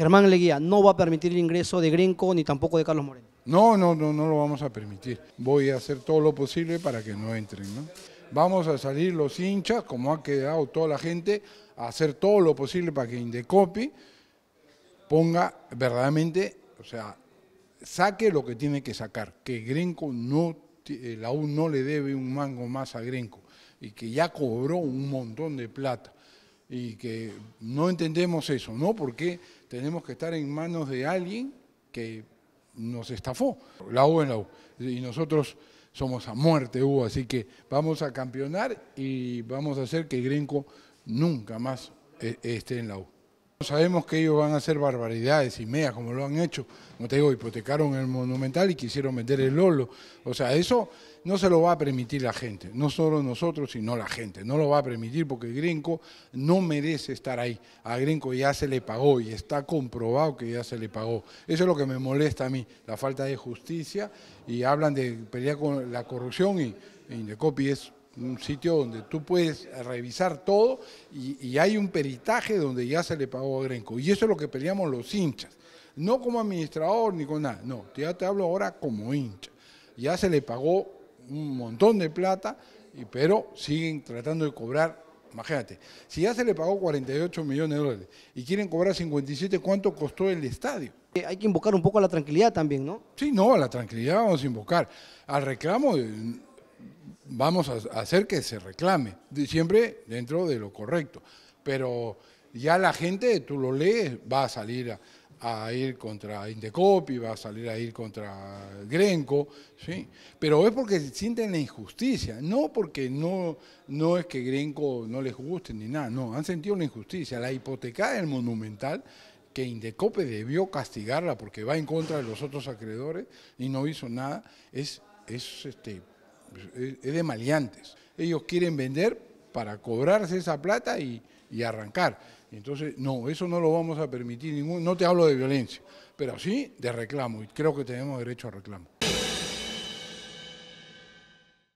Germán Leguía no va a permitir el ingreso de Grenco ni tampoco de Carlos Moreno. No, no, no, no lo vamos a permitir. Voy a hacer todo lo posible para que no entren. ¿no? Vamos a salir los hinchas, como ha quedado toda la gente, a hacer todo lo posible para que Indecopi ponga verdaderamente, o sea, saque lo que tiene que sacar, que Grenco no, eh, la U no le debe un mango más a Grenco y que ya cobró un montón de plata y que no entendemos eso, ¿no? Porque tenemos que estar en manos de alguien que nos estafó, la U en la U. Y nosotros somos a muerte U, así que vamos a campeonar y vamos a hacer que Grenco nunca más eh, esté en la U. Sabemos que ellos van a hacer barbaridades y meas como lo han hecho. Como te digo, hipotecaron el Monumental y quisieron meter el Lolo. O sea, eso no se lo va a permitir la gente. No solo nosotros, sino la gente. No lo va a permitir porque Grinco no merece estar ahí. A Grinco ya se le pagó y está comprobado que ya se le pagó. Eso es lo que me molesta a mí, la falta de justicia. Y hablan de pelear con la corrupción y de es un sitio donde tú puedes revisar todo y, hay un peritaje donde ya se le pagó a Grenco. Y eso es lo que peleamos los hinchas. No como administrador ni con nada, no, ya te hablo ahora como hincha. Ya se le pagó un montón de plata, pero siguen tratando de cobrar, imagínate, si ya se le pagó 48 millones de dólares y quieren cobrar 57, ¿cuánto costó el estadio? Eh, hay que invocar un poco a la tranquilidad también, ¿no? Sí, no, a la tranquilidad vamos a invocar. Al reclamo vamos a hacer que se reclame, siempre dentro de lo correcto. Pero ya la gente, tú lo lees, va a salir a, ir contra Indecopi, va a salir a ir contra Grenco, ¿sí? Pero es porque sienten la injusticia, no porque no, no es que Grenco no les guste ni nada, no, han sentido la injusticia. La hipoteca del Monumental que Indecopi debió castigarla porque va en contra de los otros acreedores y no hizo nada, es, es este, es de maleantes. Ellos quieren vender para cobrarse esa plata y, arrancar. Entonces, no, eso no lo vamos a permitir ningún, no te hablo de violencia, pero sí de reclamo, y creo que tenemos derecho a reclamo.